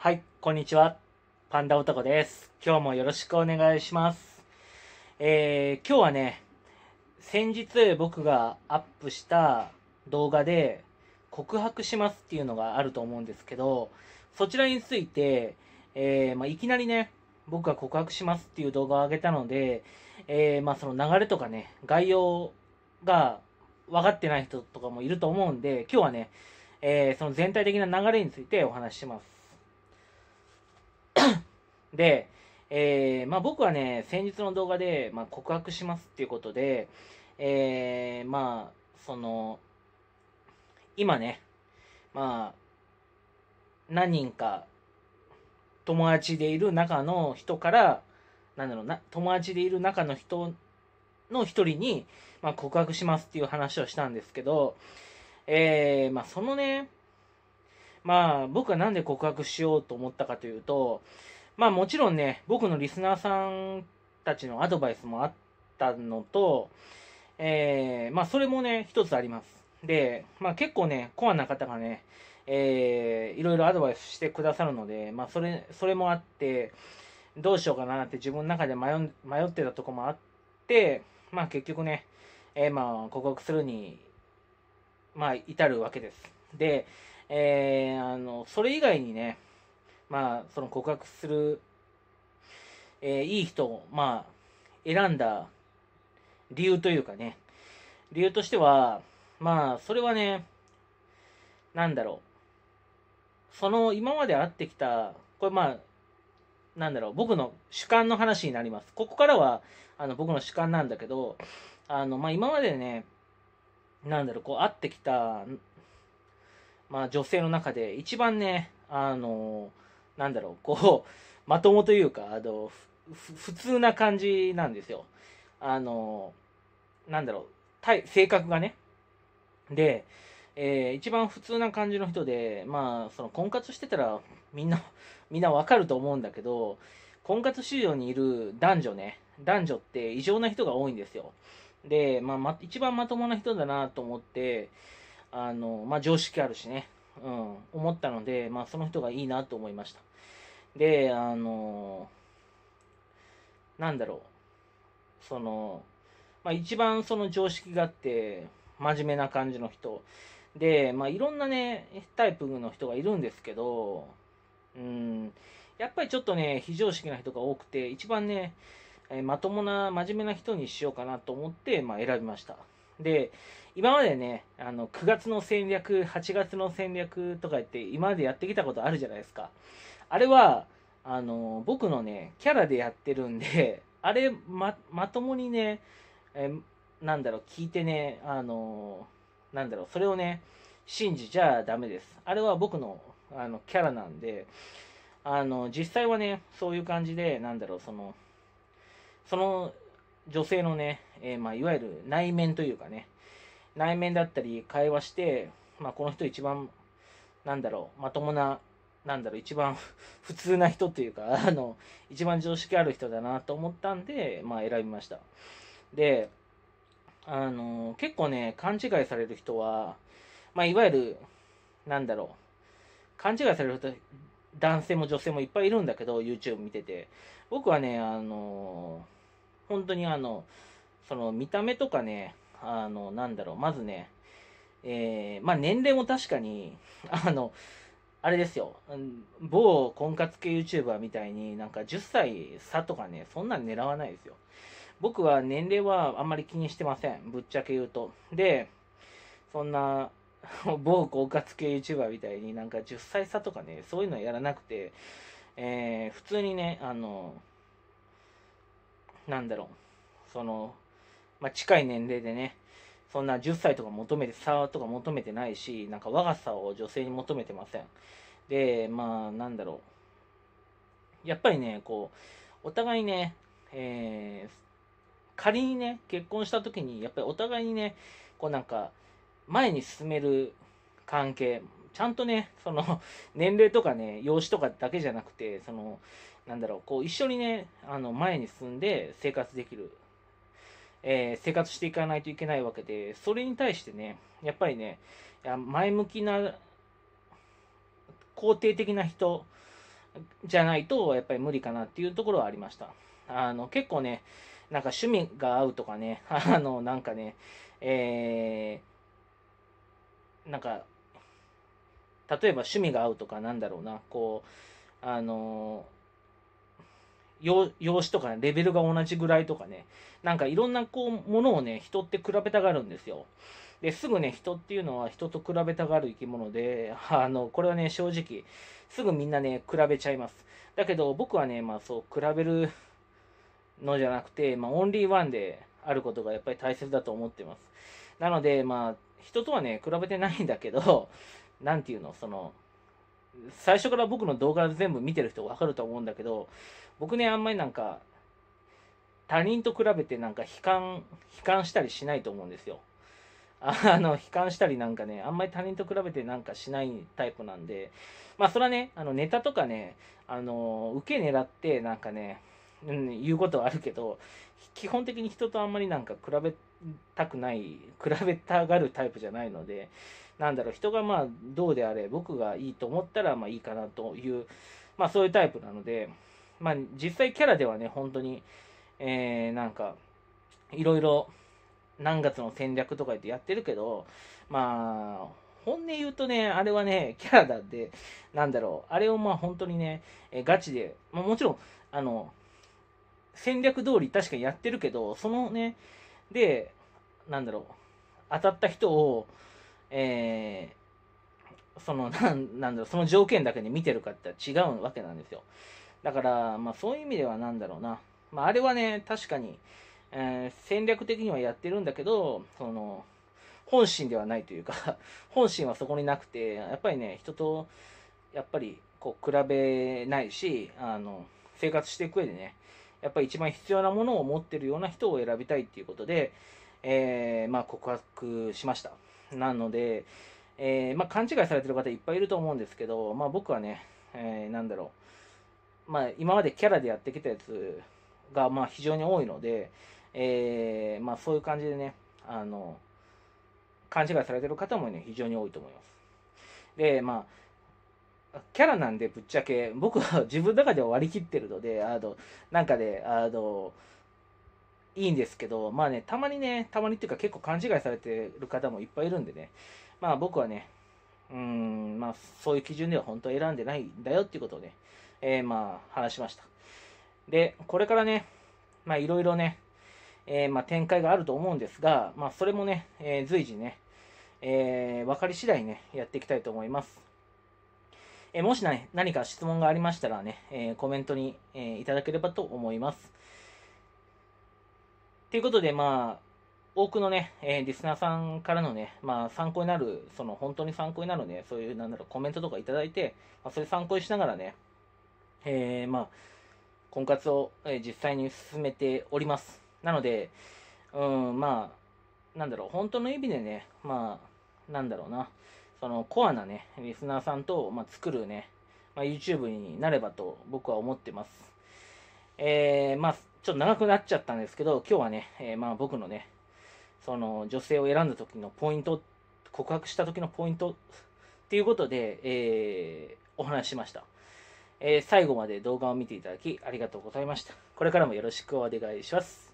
はい、こんにちは。パンダ男です。今日もよろしくお願いします。えー、今日はね、先日僕がアップした動画で告白しますっていうのがあると思うんですけど、そちらについて、えー、まあ、いきなりね、僕が告白しますっていう動画を上げたので、えー、まあ、その流れとかね、概要が分かってない人とかもいると思うんで、今日はね、えー、その全体的な流れについてお話しします。で、えー、まあ、僕はね、先日の動画で、まあ、告白しますっていうことで、えー、まあ、その、今ね、まあ、何人か友達でいる中の人から、なんだろうな、友達でいる中の人の一人に、まあ、告白しますっていう話をしたんですけど、えー、まあ、そのね、まあ、僕はなんで告白しようと思ったかというと、まあもちろんね、僕のリスナーさんたちのアドバイスもあったのと、えー、まあそれもね、一つあります。で、まあ結構ね、コアな方がね、えー、いろいろアドバイスしてくださるので、まあそれ、それもあって、どうしようかなって自分の中で迷迷ってたとこもあって、まあ結局ね、えー、まあ告白するに、まあ至るわけです。で、えー、あの、それ以外にね、まあ、その告白する、えー、いい人を、まあ、選んだ理由というかね、理由としては、まあ、それはね、なんだろう。その、今まで会ってきた、これまあ、なんだろう、僕の主観の話になります。ここからは、あの、僕の主観なんだけど、あの、まあ、今までね、なんだろう、こう、会ってきた、まあ、女性の中で、一番ね、あのなんだろう、こう、まともというか、あの、普通な感じなんですよ。あの、なんだろう、性格がね。で、えー、一番普通な感じの人で、まあ、その婚活してたらみんな、みんなわかると思うんだけど、婚活市場にいる男女ね、男女って異常な人が多いんですよ。で、まあ、ま、一番まともな人だなと思って、あの、まあ、常識あるしね、うん、思ったので、まあ、その人がいいなと思いました。で、あのー、なんだろう、その、まあ、一番その常識があって、真面目な感じの人。で、まあ、いろんなね、タイプの人がいるんですけど、うん、やっぱりちょっとね、非常識な人が多くて、一番ね、えまともな、真面目な人にしようかなと思って、まあ、選びました。で、今までね、あの、9月の戦略、8月の戦略とか言って、今までやってきたことあるじゃないですか。あれは、あの、僕のね、キャラでやってるんで、あれ、ま、まともにね、え、なんだろう、聞いてね、あの、なんだろう、それをね、信じちゃダメです。あれは僕の、あの、キャラなんで、あの、実際はね、そういう感じで、なんだろう、その、その女性のね、えー、まあ、いわゆる内面というかね、内面だったり会話して、まあ、この人一番、なんだろう、まともな、なんだろう、一番 普通な人というか、あの、一番常識ある人だなと思ったんで、まあ、選びました。で、あの、結構ね、勘違いされる人は、まあ、いわゆる、なんだろう、勘違いされる人、男性も女性もいっぱいいるんだけど、YouTube 見てて。僕はね、あの、本当にあの、その見た目とかね、あの、なんだろう、まずね、えー、まあ、年齢も確かに、あの、あれですよ、某婚活系 YouTuber みたいになんか10歳差とかね、そんなん狙わないですよ。僕は年齢はあんまり気にしてません。ぶっちゃけ言うと。で、そんな、某婚活系 YouTuber みたいになんか10歳差とかね、そういうのやらなくて、えー、普通にね、あの、なんだろう、その、まあ、近い年齢でね、そんな10歳とか求めて、差とか求めてないし、なんか若さを女性に求めてません。で、まあ、なんだろう。やっぱりね、こう、お互いね、えー、仮にね、結婚した時に、やっぱりお互いにね、こうなんか、前に進める関係、ちゃんとね、その、年齢とかね、容姿とかだけじゃなくて、その、なんだろう、こう、一緒にね、あの、前に進んで生活できるえー、生活していかないといけないわけで、それに対してね、やっぱりね、前向きな、肯定的な人じゃないと、やっぱり無理かなっていうところはありました。あの、結構ね、なんか趣味が合うとかね、あの、なんかね、えー、なんか、例えば趣味が合うとかなんだろうな、こう、あの用紙とか、ね、レベルが同じぐらいとかね、なんかいろんなこうものをね、人って比べたがるんですよ。ですぐね、人っていうのは人と比べたがる生き物で、あの、これはね、正直、すぐみんなね、比べちゃいます。だけど僕はね、まあそう、比べるのじゃなくて、まあオンリーワンであることがやっぱり大切だと思ってます。なので、まあ、人とはね、比べてないんだけど、なんていうの、その、最初から僕の動画全部見てる人分かると思うんだけど僕ねあんまりなんか他人と比べてなんか悲観悲観したりしないと思うんですよあの悲観したりなんかねあんまり他人と比べてなんかしないタイプなんでまあそれはねあのネタとかねあの受け狙ってなんかね、うん、言うことはあるけど基本的に人とあんまりなんか比べたくない比べたがるタイプじゃないのでなんだろう、人がまあどうであれ、僕がいいと思ったらまあいいかなという、まあそういうタイプなので、まあ実際キャラではね、本当に、えー、なんか、いろいろ何月の戦略とか言ってやってるけど、まあ、本音言うとね、あれはね、キャラだって、なんだろう、あれをまあ本当にね、えガチで、まあ、もちろん、あの、戦略通り確かにやってるけど、そのね、で、なんだろう、当たった人を、えー、その、なんなんだろう、その条件だけで見てるかって違うわけなんですよ。だから、まあそういう意味ではなんだろうな。まああれはね、確かに、えー、戦略的にはやってるんだけど、その、本心ではないというか 本心はそこになくて、やっぱりね、人と、やっぱり、こう、比べないし、あの、生活していく上でね、やっぱり一番必要なものを持ってるような人を選びたいっていうことで、えー、まあ告白しました。なので、えー、まあ、勘違いされてる方いっぱいいると思うんですけど、まあ、僕はね、えー、なんだろう、まあ、今までキャラでやってきたやつが、まあ、非常に多いので、えー、まあ、そういう感じでね、あの、勘違いされてる方もね、非常に多いと思います。で、まあ、キャラなんでぶっちゃけ、僕は自分の中では割り切ってるので、あの、なんかで、ね、あの、いいんですけど、まあね、たまにね、たまにっていうか結構勘違いされてる方もいっぱいいるんでね、まあ僕はね、うん、まあそういう基準では本当は選んでないんだよっていうことをね、えー、まあ話しました。で、これからね、まあいろいろね、えー、まあ、展開があると思うんですが、まあそれもね、えー、随時ね、えー、分かり次第ね、やっていきたいと思います。えもし、ね、何か質問がありましたらね、えコメントに、えいただければと思います。ということで、まあ、多くのね、えー、リスナーさんからのね、まあ、参考になる、その、本当に参考になるね、そういう、なんだろう、コメントとかいただいて、まあ、それ参考にしながらね、えー、まあ、婚活を、えー、実際に進めております。なので、うん、まあ、なんだろう、本当の意味でね、まあ、なんだろうな、その、コアなね、リスナーさんと、まあ、作るね、まあ、YouTube になればと僕は思ってます。えー、まあ、ちょっと長くなっちゃったんですけど、今日はね、えー、まあ僕のね、その女性を選んだ時のポイント、告白した時のポイントっていうことで、えー、お話しました。えー、最後まで動画を見ていただきありがとうございました。これからもよろしくお願いします。